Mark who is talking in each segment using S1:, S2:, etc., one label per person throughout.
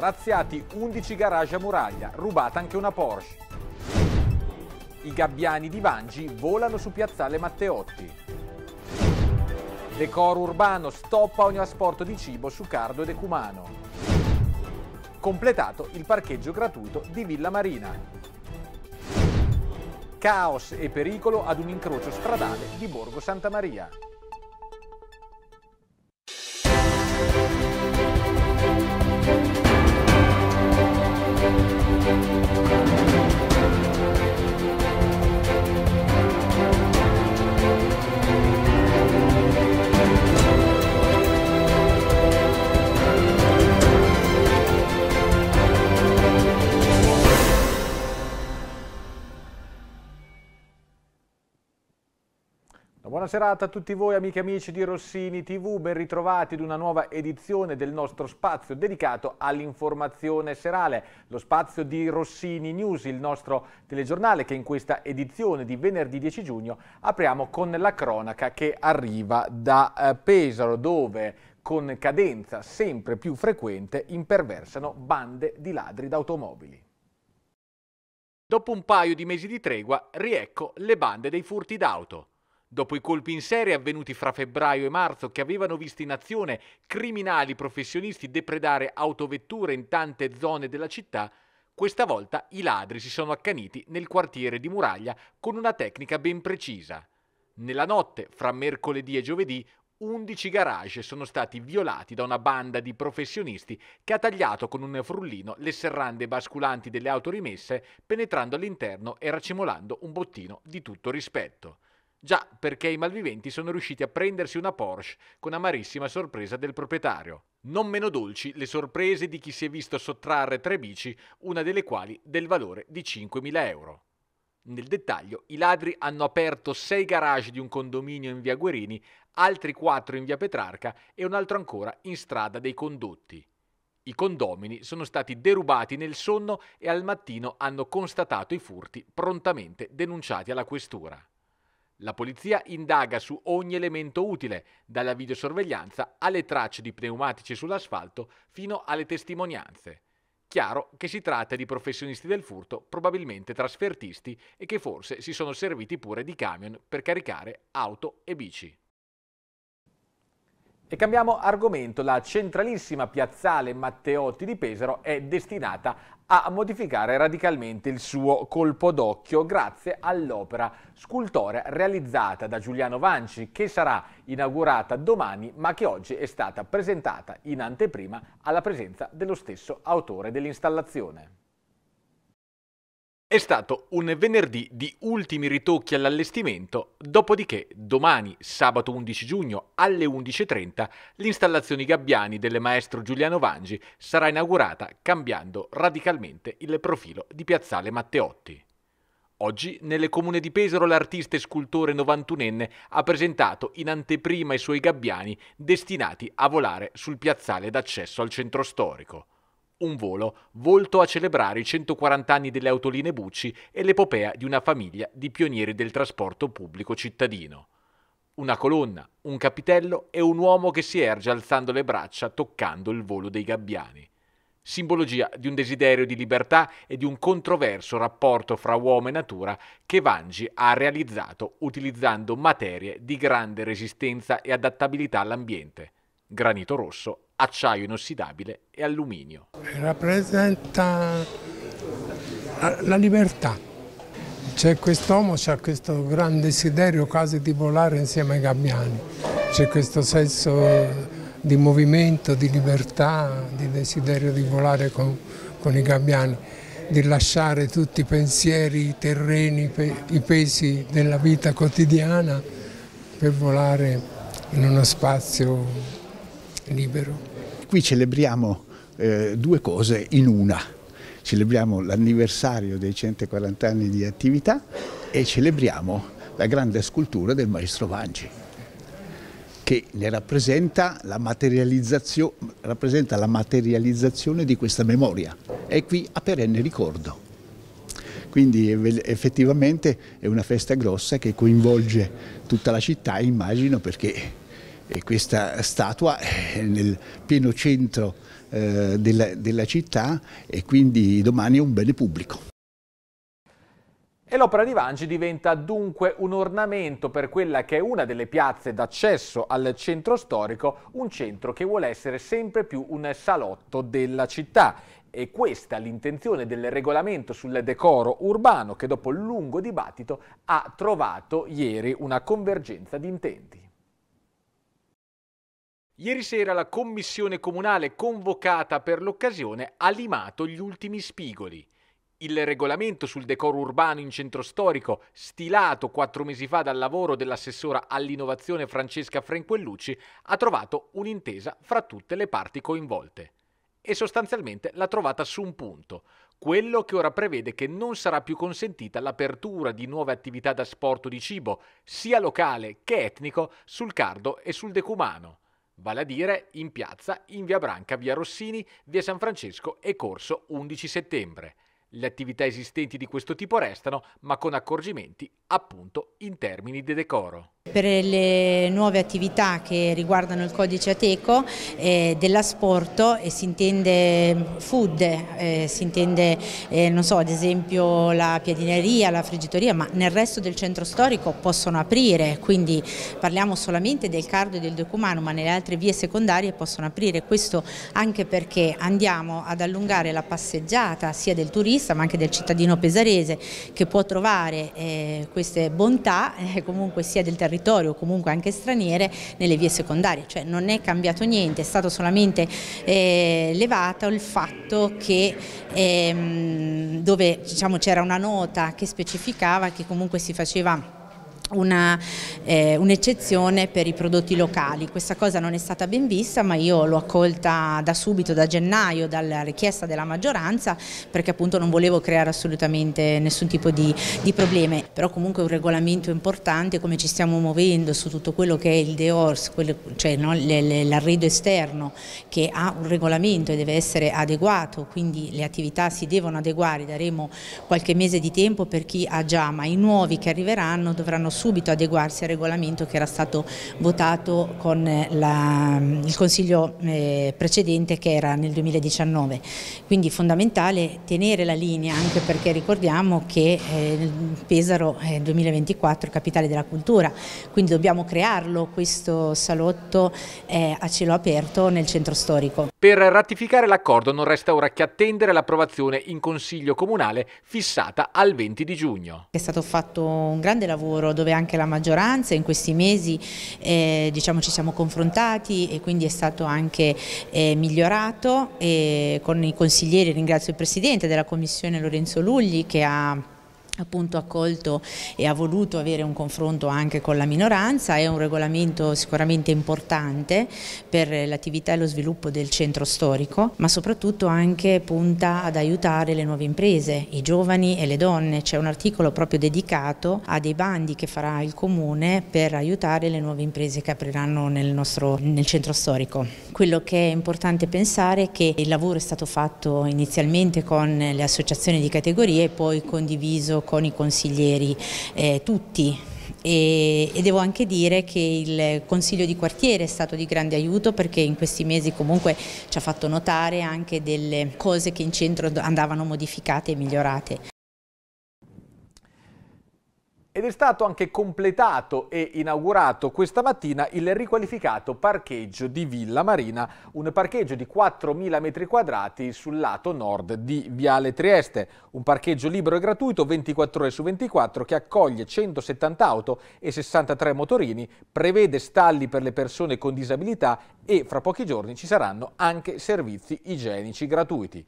S1: razziati 11 garage a muraglia, rubata anche una Porsche. I gabbiani di Vangi volano su piazzale Matteotti. Decoro urbano stoppa ogni asporto di cibo su Cardo ed Ecumano. Completato il parcheggio gratuito di Villa Marina. Caos e pericolo ad un incrocio stradale di Borgo Santa Maria. Buona serata a tutti voi amiche e amici di Rossini TV, ben ritrovati ad una nuova edizione del nostro spazio dedicato all'informazione serale, lo spazio di Rossini News, il nostro telegiornale che in questa edizione di venerdì 10 giugno apriamo con la cronaca che arriva da eh, Pesaro dove con cadenza sempre più frequente imperversano bande di ladri d'automobili. Dopo un paio di mesi di tregua, riecco le bande dei furti d'auto. Dopo i colpi in serie avvenuti fra febbraio e marzo che avevano visto in azione criminali professionisti depredare autovetture in tante zone della città, questa volta i ladri si sono accaniti nel quartiere di Muraglia con una tecnica ben precisa. Nella notte, fra mercoledì e giovedì, 11 garage sono stati violati da una banda di professionisti che ha tagliato con un frullino le serrande basculanti delle auto rimesse, penetrando all'interno e racimolando un bottino di tutto rispetto. Già perché i malviventi sono riusciti a prendersi una Porsche con amarissima sorpresa del proprietario. Non meno dolci le sorprese di chi si è visto sottrarre tre bici, una delle quali del valore di 5.000 euro. Nel dettaglio, i ladri hanno aperto sei garage di un condominio in via Guerini, altri quattro in via Petrarca e un altro ancora in strada dei condotti. I condomini sono stati derubati nel sonno e al mattino hanno constatato i furti prontamente denunciati alla questura. La polizia indaga su ogni elemento utile, dalla videosorveglianza alle tracce di pneumatici sull'asfalto fino alle testimonianze. Chiaro che si tratta di professionisti del furto, probabilmente trasfertisti e che forse si sono serviti pure di camion per caricare auto e bici. E cambiamo argomento, la centralissima piazzale Matteotti di Pesaro è destinata a modificare radicalmente il suo colpo d'occhio grazie all'opera scultorea realizzata da Giuliano Vanci che sarà inaugurata domani ma che oggi è stata presentata in anteprima alla presenza dello stesso autore dell'installazione. È stato un venerdì di ultimi ritocchi all'allestimento, dopodiché domani, sabato 11 giugno alle 11.30, l'installazione Gabbiani del maestro Giuliano Vangi sarà inaugurata cambiando radicalmente il profilo di Piazzale Matteotti. Oggi, nelle comune di Pesaro, l'artista e scultore 91enne ha presentato in anteprima i suoi gabbiani destinati a volare sul piazzale d'accesso al centro storico un volo, volto a celebrare i 140 anni delle autoline Bucci e l'epopea di una famiglia di pionieri del trasporto pubblico cittadino. Una colonna, un capitello e un uomo che si erge alzando le braccia toccando il volo dei gabbiani. Simbologia di un desiderio di libertà e di un controverso rapporto fra uomo e natura che Vangi ha realizzato utilizzando materie di grande resistenza e adattabilità all'ambiente, granito rosso acciaio inossidabile e alluminio.
S2: Rappresenta la libertà. C'è quest'uomo, c'è questo gran desiderio quasi di volare insieme ai gabbiani. C'è questo senso di movimento, di libertà, di desiderio di volare con, con i gabbiani, di lasciare tutti i pensieri, i terreni, pe, i pesi della vita quotidiana per volare in uno spazio libero qui celebriamo eh, due cose in una. Celebriamo l'anniversario dei 140 anni di attività e celebriamo la grande scultura del maestro Vangi che ne rappresenta la, rappresenta la materializzazione di questa memoria. È qui a perenne ricordo quindi effettivamente è una festa grossa che coinvolge tutta la città immagino perché e questa statua è nel pieno centro eh, della, della città e quindi domani è un bene pubblico.
S1: E l'opera di Vangi diventa dunque un ornamento per quella che è una delle piazze d'accesso al centro storico, un centro che vuole essere sempre più un salotto della città. E questa è l'intenzione del regolamento sul decoro urbano che dopo un lungo dibattito ha trovato ieri una convergenza di intenti. Ieri sera la commissione comunale convocata per l'occasione ha limato gli ultimi spigoli. Il regolamento sul decoro urbano in centro storico, stilato quattro mesi fa dal lavoro dell'assessora all'innovazione Francesca Frenquellucci, ha trovato un'intesa fra tutte le parti coinvolte. E sostanzialmente l'ha trovata su un punto, quello che ora prevede che non sarà più consentita l'apertura di nuove attività da sport di cibo, sia locale che etnico, sul cardo e sul decumano vale a dire in piazza in via Branca, via Rossini, via San Francesco e corso 11 settembre. Le attività esistenti di questo tipo restano, ma con accorgimenti appunto in termini di decoro.
S3: Per le nuove attività che riguardano il codice ateco eh, dell'asporto e si intende food, eh, si intende eh, so, ad esempio la piadineria, la friggitoria, ma nel resto del centro storico possono aprire, quindi parliamo solamente del Cardo e del decumano, ma nelle altre vie secondarie possono aprire, questo anche perché andiamo ad allungare la passeggiata sia del turista ma anche del cittadino pesarese che può trovare eh, queste bontà eh, comunque sia del territorio territorio o comunque anche straniere nelle vie secondarie, cioè non è cambiato niente, è stato solamente eh, levato il fatto che ehm, dove diciamo, c'era diciamo, una nota che specificava che comunque si faceva eh, un'eccezione eh, un per i prodotti locali. Questa cosa non è stata ben vista ma io l'ho accolta da subito, da gennaio, dalla richiesta della maggioranza perché appunto non volevo creare assolutamente nessun tipo di, di problemi, però comunque un regolamento importante come ci stiamo muovendo su tutto quello che è il deors, quello, cioè no, l'arredo esterno che ha un regolamento e deve essere adeguato, quindi le attività si devono adeguare, daremo qualche mese di tempo per chi ha già, ma i nuovi che arriveranno dovranno subito adeguarsi al regolamento che era stato votato con la, il Consiglio eh, precedente che era nel 2019. Quindi fondamentale tenere la linea anche perché ricordiamo che eh, Pesaro eh, è il 2024 capitale della cultura, quindi dobbiamo crearlo questo salotto a cielo aperto nel centro storico.
S1: Per ratificare l'accordo non resta ora che attendere l'approvazione in Consiglio Comunale fissata al 20 di giugno.
S3: È stato fatto un grande lavoro dove anche la maggioranza in questi mesi eh, diciamo, ci siamo confrontati e quindi è stato anche eh, migliorato e con i consiglieri ringrazio il Presidente della Commissione Lorenzo Lugli che ha appunto accolto e ha voluto avere un confronto anche con la minoranza, è un regolamento sicuramente importante per l'attività e lo sviluppo del centro storico, ma soprattutto anche punta ad aiutare le nuove imprese, i giovani e le donne, c'è un articolo proprio dedicato a dei bandi che farà il comune per aiutare le nuove imprese che apriranno nel, nostro, nel centro storico. Quello che è importante pensare è che il lavoro è stato fatto inizialmente con le associazioni di categorie e poi condiviso con i consiglieri eh, tutti e, e, devo anche dire che il Consiglio di quartiere è stato di grande aiuto perché in questi mesi comunque ci ha fatto notare anche delle cose che in centro andavano modificate e migliorate
S1: ed è stato anche completato e inaugurato questa mattina il riqualificato parcheggio di Villa Marina, un parcheggio di 4.000 metri quadrati sul lato nord di Viale Trieste, un parcheggio libero e gratuito 24 ore su 24 che accoglie 170 auto e 63 motorini, prevede stalli per le persone con disabilità e fra pochi giorni ci saranno anche servizi igienici gratuiti.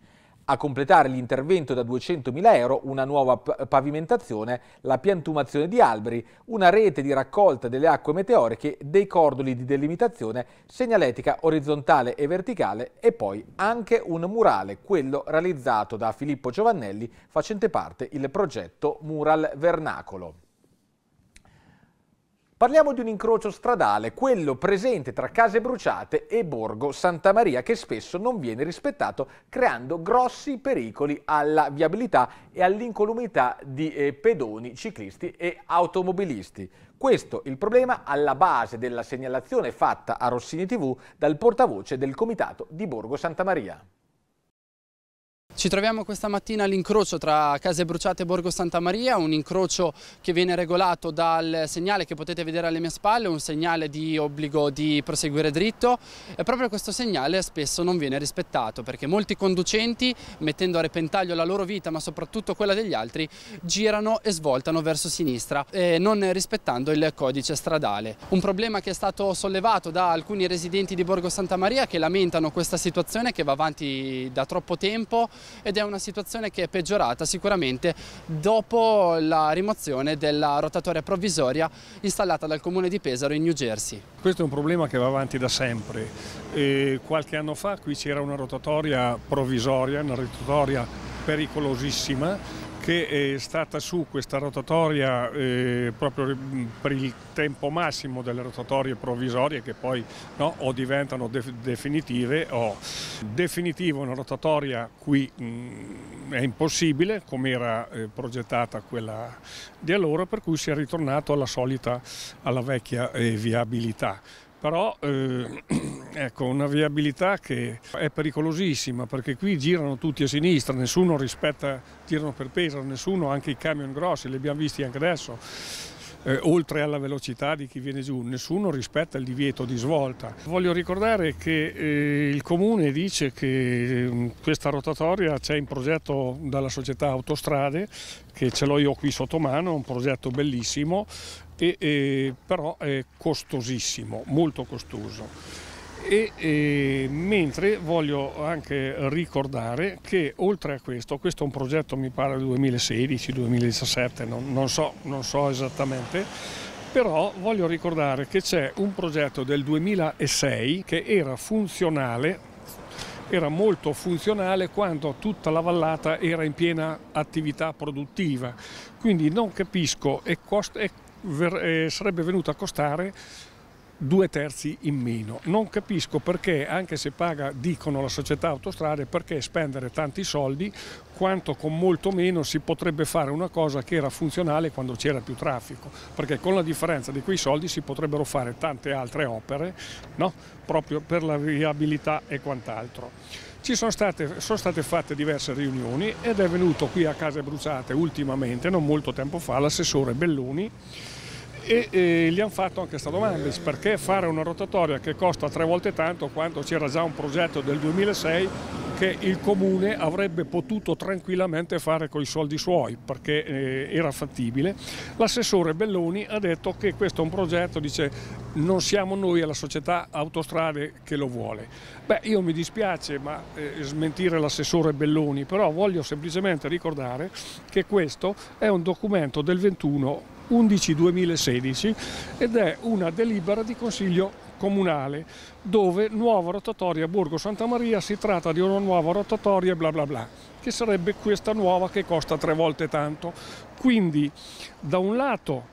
S1: A completare l'intervento da 200.000 euro, una nuova pavimentazione, la piantumazione di alberi, una rete di raccolta delle acque meteoriche, dei cordoli di delimitazione, segnaletica orizzontale e verticale e poi anche un murale, quello realizzato da Filippo Giovannelli, facente parte il progetto Mural Vernacolo. Parliamo di un incrocio stradale, quello presente tra Case Bruciate e Borgo Santa Maria, che spesso non viene rispettato, creando grossi pericoli alla viabilità e all'incolumità di eh, pedoni, ciclisti e automobilisti. Questo il problema alla base della segnalazione fatta a Rossini TV dal portavoce del Comitato di Borgo Santa Maria.
S4: Ci troviamo questa mattina all'incrocio tra Case Bruciate e Borgo Santa Maria, un incrocio che viene regolato dal segnale che potete vedere alle mie spalle, un segnale di obbligo di proseguire dritto e proprio questo segnale spesso non viene rispettato perché molti conducenti, mettendo a repentaglio la loro vita ma soprattutto quella degli altri, girano e svoltano verso sinistra non rispettando il codice stradale. Un problema che è stato sollevato da alcuni residenti di Borgo Santa Maria che lamentano questa situazione che va avanti da troppo tempo ed è una situazione che è peggiorata sicuramente dopo la rimozione della rotatoria provvisoria installata dal comune di Pesaro in New Jersey.
S2: Questo è un problema che va avanti da sempre. E qualche anno fa qui c'era una rotatoria provvisoria, una rotatoria pericolosissima che è stata su questa rotatoria eh, proprio mm, per il tempo massimo delle rotatorie provvisorie che poi no, o diventano de definitive o definitiva una rotatoria qui mh, mm, è impossibile come era eh, progettata quella di allora per cui si è ritornato alla solita, alla vecchia eh, viabilità. Però eh, Ecco, una viabilità che è pericolosissima perché qui girano tutti a sinistra, nessuno rispetta, tirano per peso, nessuno, anche i camion grossi, li abbiamo visti anche adesso. Eh, oltre alla velocità di chi viene giù, nessuno rispetta il divieto di svolta. Voglio ricordare che eh, il comune dice che eh, questa rotatoria c'è in progetto dalla società Autostrade, che ce l'ho io qui sotto mano, un progetto bellissimo, e, eh, però è costosissimo, molto costoso. E, e, mentre voglio anche ricordare che oltre a questo, questo è un progetto mi pare 2016-2017, non, non, so, non so esattamente, però voglio ricordare che c'è un progetto del 2006 che era funzionale era molto funzionale quando tutta la vallata era in piena attività produttiva quindi non capisco e, cost- e ver- e eh, sarebbe venuto a costare due terzi in meno. Non capisco perché, anche se paga, dicono la società autostrade, perché spendere tanti soldi quanto con molto meno si potrebbe fare una cosa che era funzionale quando c'era più traffico, perché con la differenza di quei soldi si potrebbero fare tante altre opere, no? proprio per la viabilità e quant'altro. Ci sono state, sono state, fatte diverse riunioni ed è venuto qui a Case Bruciate ultimamente, non molto tempo fa, l'assessore Belloni e, e gli hanno fatto anche questa domanda, perché fare una rotatoria che costa tre volte tanto quando c'era già un progetto del 2006 che il comune avrebbe potuto tranquillamente fare con i soldi suoi perché eh, era fattibile. L'assessore Belloni ha detto che questo è un progetto, dice non siamo noi, è la società autostrade che lo vuole. Beh, io mi dispiace ma eh, smentire l'assessore Belloni, però voglio semplicemente ricordare che questo è un documento del 21 11-2016 ed è una delibera di Consiglio comunale dove nuova rotatoria Borgo Santa Maria si tratta di una nuova rotatoria bla bla bla che sarebbe questa nuova che costa tre volte tanto quindi da un lato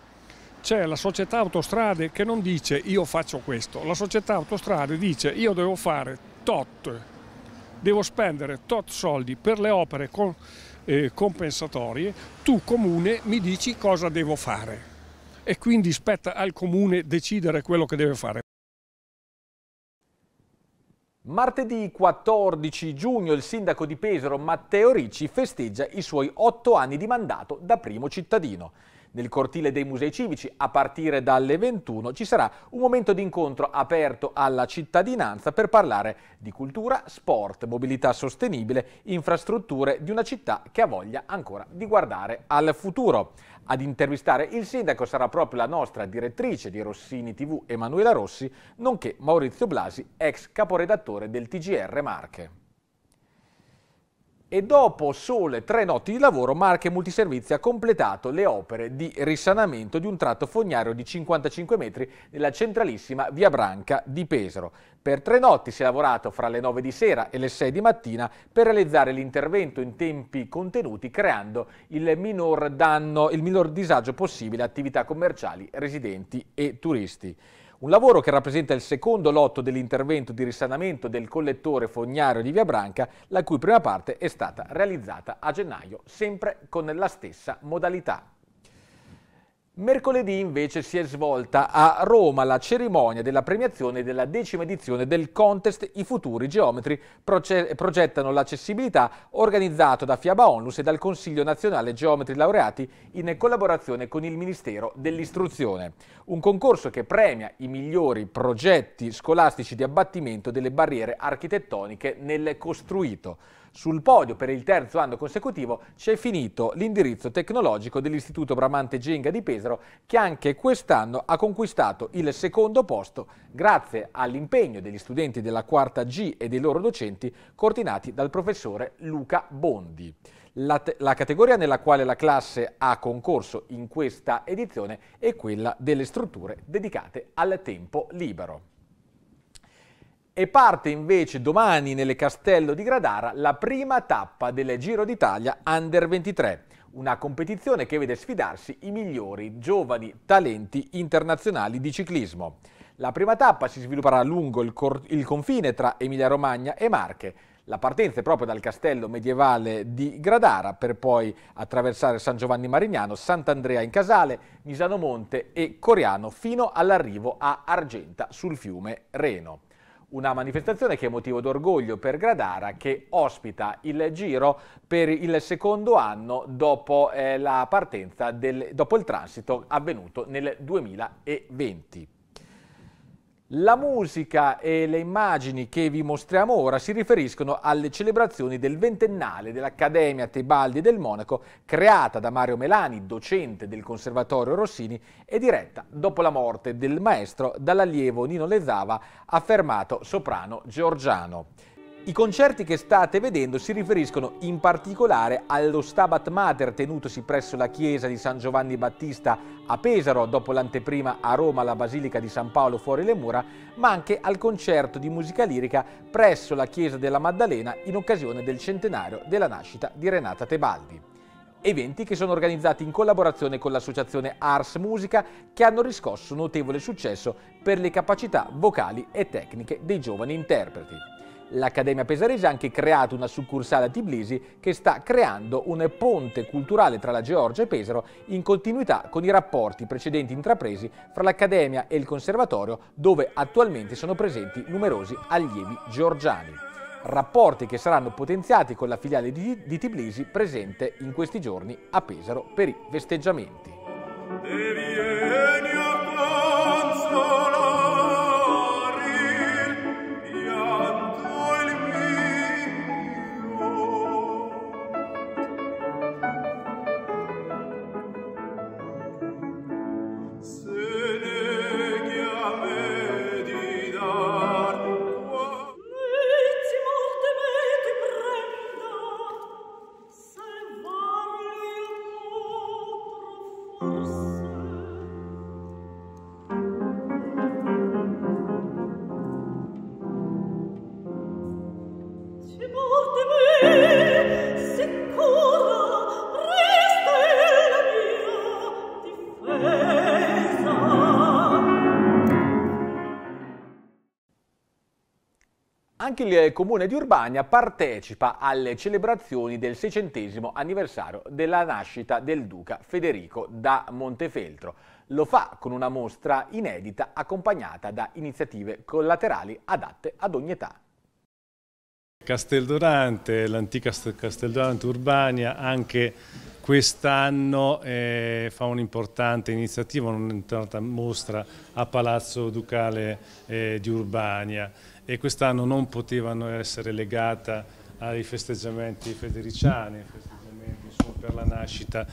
S2: c'è la società autostrade che non dice io faccio questo la società autostrade dice io devo fare tot devo spendere tot soldi per le opere con eh, compensatorie, tu comune mi dici cosa devo fare e quindi spetta al comune decidere quello che deve fare.
S1: Martedì 14 giugno il sindaco di Pesaro Matteo Ricci festeggia i suoi otto anni di mandato da primo cittadino nel cortile dei musei civici a partire dalle 21 ci sarà un momento di incontro aperto alla cittadinanza per parlare di cultura, sport, mobilità sostenibile, infrastrutture di una città che ha voglia ancora di guardare al futuro. Ad intervistare il sindaco sarà proprio la nostra direttrice di Rossini TV, Emanuela Rossi, nonché Maurizio Blasi, ex caporedattore del TGR Marche e dopo sole tre notti di lavoro Marche Multiservizi ha completato le opere di risanamento di un tratto fognario di 55 metri nella centralissima Via Branca di Pesaro. Per tre notti si è lavorato fra le 9 di sera e le 6 di mattina per realizzare l'intervento in tempi contenuti creando il minor, danno, il minor disagio possibile a attività commerciali, residenti e turisti. Un lavoro che rappresenta il secondo lotto dell'intervento di risanamento del collettore fognario di Via Branca, la cui prima parte è stata realizzata a gennaio, sempre con la stessa modalità. Mercoledì invece si è svolta a Roma la cerimonia della premiazione della decima edizione del contest I futuri geometri progettano l'accessibilità organizzato da Fiaba Onlus e dal Consiglio nazionale geometri laureati in collaborazione con il Ministero dell'Istruzione. Un concorso che premia i migliori progetti scolastici di abbattimento delle barriere architettoniche nel costruito. Sul podio per il terzo anno consecutivo c'è finito l'indirizzo tecnologico dell'Istituto Bramante Genga di Pesaro che anche quest'anno ha conquistato il secondo posto grazie all'impegno degli studenti della quarta G e dei loro docenti coordinati dal professore Luca Bondi. La, la, categoria nella quale la classe ha concorso in questa edizione è quella delle strutture dedicate al tempo libero e parte invece domani nelle Castello di Gradara la prima tappa del Giro d'Italia Under 23, una competizione che vede sfidarsi i migliori giovani talenti internazionali di ciclismo. La prima tappa si svilupperà lungo il, il confine tra Emilia-Romagna e Marche, la partenza è proprio dal castello medievale di Gradara per poi attraversare San Giovanni Marignano, Sant'Andrea in Casale, Misano Monte e Coriano fino all'arrivo a Argenta sul fiume Reno una manifestazione che è motivo d'orgoglio per Gradara che ospita il Giro per il secondo anno dopo, eh, del, dopo il transito avvenuto nel 2020. La musica e le immagini che vi mostriamo ora si riferiscono alle celebrazioni del ventennale dell'Accademia Tebaldi del Monaco, creata da Mario Melani, docente del Conservatorio Rossini e diretta dopo la morte del maestro dall'allievo Nino Lezzava, affermato soprano georgiano. I concerti che state vedendo si riferiscono in particolare allo Stabat Mater tenutosi presso la chiesa di San Giovanni Battista a Pesaro dopo l'anteprima a Roma alla Basilica di San Paolo fuori le mura, ma anche al concerto di musica lirica presso la chiesa della Maddalena in occasione del centenario della nascita di Renata Tebaldi. Eventi che sono organizzati in collaborazione con l'associazione Ars Musica che hanno riscosso notevole successo per le capacità vocali e tecniche dei giovani interpreti. L'Accademia Pesarese ha anche creato una succursale a Tbilisi che sta creando un ponte culturale tra la Georgia e Pesaro in continuità con i rapporti precedenti intrapresi fra l'Accademia e il Conservatorio dove attualmente sono presenti numerosi allievi georgiani. Rapporti che saranno potenziati con la filiale di, di Tbilisi presente in questi giorni a Pesaro per i festeggiamenti. il comune di Urbania partecipa alle celebrazioni del 600 anniversario della nascita del duca Federico da Montefeltro. Lo fa con una mostra inedita accompagnata da iniziative collaterali adatte ad ogni età.
S5: Casteldorante, l'antica Casteldorante Urbania, anche quest'anno eh, fa un'importante iniziativa, un'importante mostra a Palazzo Ducale eh, di Urbania e quest'anno non potevano essere legata ai festeggiamenti federiciani, ai festeggiamenti insomma, per la nascita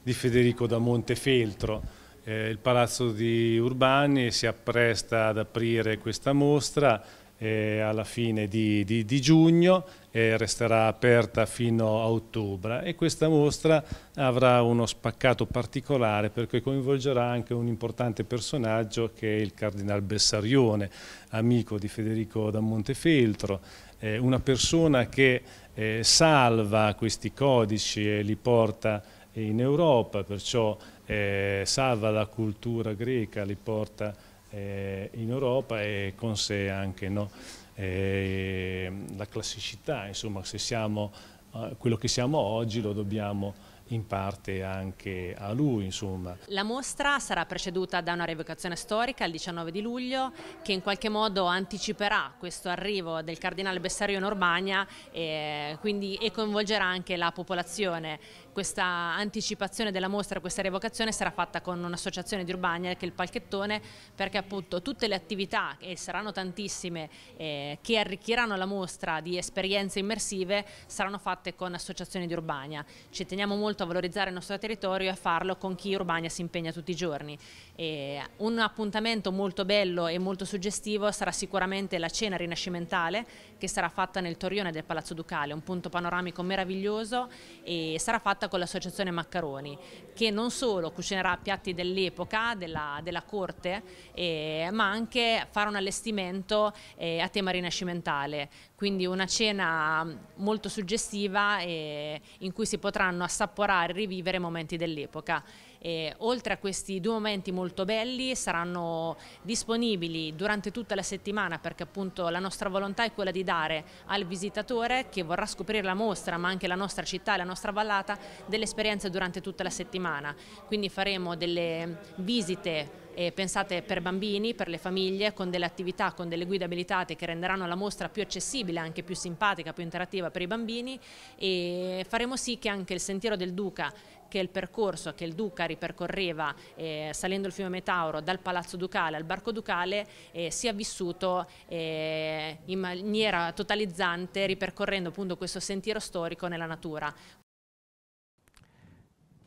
S5: di Federico da Montefeltro. Eh, il Palazzo di Urbani si appresta ad aprire questa mostra eh, alla fine di, di, di giugno e resterà aperta fino a ottobre e questa mostra avrà uno spaccato particolare perché coinvolgerà anche un importante personaggio che è il Cardinal Bessarione, amico di Federico da Montefeltro, eh, una persona che eh, salva questi codici e li porta in Europa, perciò eh, salva la cultura greca, li porta eh, in Europa e con sé anche no? eh, la classicità, insomma se siamo eh, quello che siamo oggi lo dobbiamo in parte anche a lui. Insomma.
S4: La mostra sarà preceduta da una revocazione storica il 19 di luglio che in qualche modo anticiperà questo arrivo del cardinale Bessario in Urbania e, eh, quindi, e coinvolgerà anche la popolazione questa anticipazione della mostra, questa revocazione sarà fatta con un'associazione di Urbania che è il Palchettone perché appunto tutte le attività e saranno tantissime eh, che arricchiranno la mostra di esperienze immersive saranno fatte con associazioni di Urbania. Ci teniamo molto a valorizzare il nostro territorio e a farlo con chi Urbania si impegna tutti i giorni. E un appuntamento molto bello e molto suggestivo sarà sicuramente la cena rinascimentale che sarà fatta nel torrione del Palazzo Ducale, un punto panoramico meraviglioso e sarà fatta collaborata con l'associazione Maccaroni che non solo cucinerà piatti dell'epoca, della, della, corte, eh, ma anche farà un allestimento eh, a tema rinascimentale, quindi una cena mm, molto suggestiva eh, in cui si potranno assaporare e rivivere momenti dell'epoca. E, oltre a questi due momenti molto belli saranno disponibili durante tutta la settimana perché appunto la nostra volontà è quella di dare al visitatore che vorrà scoprire la mostra ma anche la nostra città e la nostra vallata delle esperienze durante tutta la settimana. Quindi faremo delle visite eh, pensate per bambini, per le famiglie, con delle attività, con delle guide abilitate che renderanno la mostra più accessibile, anche più simpatica, più interattiva per i bambini e faremo sì che anche il Sentiero del Duca che il percorso che il Duca ripercorreva eh, salendo il fiume Metauro dal Palazzo Ducale al Barco Ducale eh, sia vissuto eh, in maniera totalizzante ripercorrendo appunto questo sentiero storico nella natura.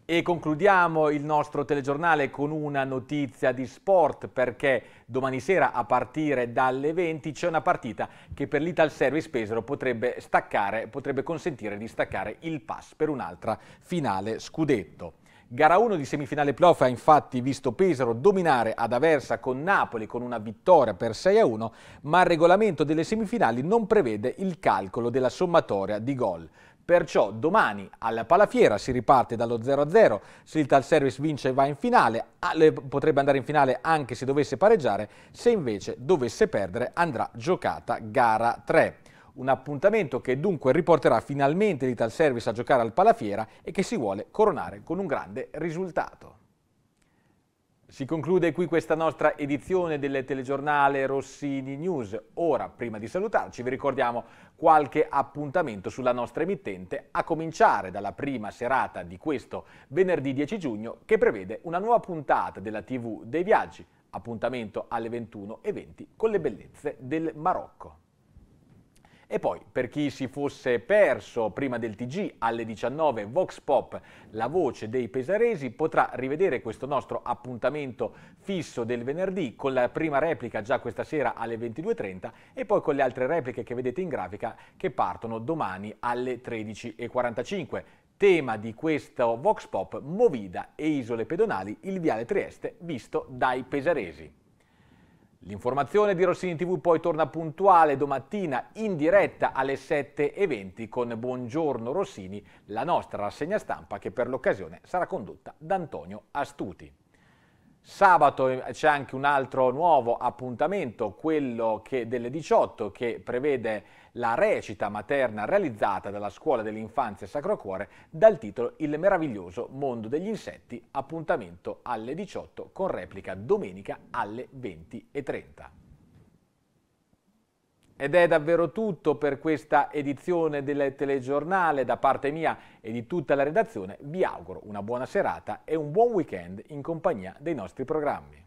S1: E concludiamo il nostro telegiornale con una notizia di sport perché domani sera a partire dalle 20 c'è una partita che per l'Ital Service Pesaro potrebbe, staccare, potrebbe consentire di staccare il pass per un'altra finale scudetto. Gara 1 di semifinale playoff ha infatti visto Pesaro dominare ad Aversa con Napoli con una vittoria per 6-1, ma il regolamento delle semifinali non prevede il calcolo della sommatoria di gol. Perciò domani alla Palafiera si riparte dallo 0-0, se il Tal Service vince va in finale, potrebbe andare in finale anche se dovesse pareggiare, se invece dovesse perdere andrà giocata gara 3 un appuntamento che dunque riporterà finalmente l'Ital Service a giocare al Palafiera e che si vuole coronare con un grande risultato. Si conclude qui questa nostra edizione del telegiornale Rossini News. Ora, prima di salutarci, vi ricordiamo qualche appuntamento sulla nostra emittente, a cominciare dalla prima serata di questo venerdì 10 giugno, che prevede una nuova puntata della TV dei viaggi, appuntamento alle 21.20 con le bellezze del Marocco. E poi, per chi si fosse perso prima del TG alle 19 Vox Pop, la voce dei pesaresi, potrà rivedere questo nostro appuntamento fisso del venerdì con la prima replica già questa sera alle 22.30 e poi con le altre repliche che vedete in grafica che partono domani alle 13.45. Tema di questo Vox Pop, Movida e isole pedonali, il viale Trieste visto dai pesaresi. L'informazione di Rossini TV poi torna puntuale domattina in diretta alle 7.20 con Buongiorno Rossini, la nostra rassegna stampa che per l'occasione sarà condotta da Antonio Astuti. Sabato eh, c'è anche un altro nuovo appuntamento, quello che, delle 18, che prevede la recita materna realizzata dalla Scuola dell'Infanzia Sacro Cuore dal titolo Il meraviglioso mondo degli insetti, appuntamento alle 18 con replica domenica alle 20.30. Ed è davvero tutto per questa edizione del telegiornale. Da parte mia e di tutta la redazione vi auguro una buona serata e un buon weekend in compagnia dei nostri programmi.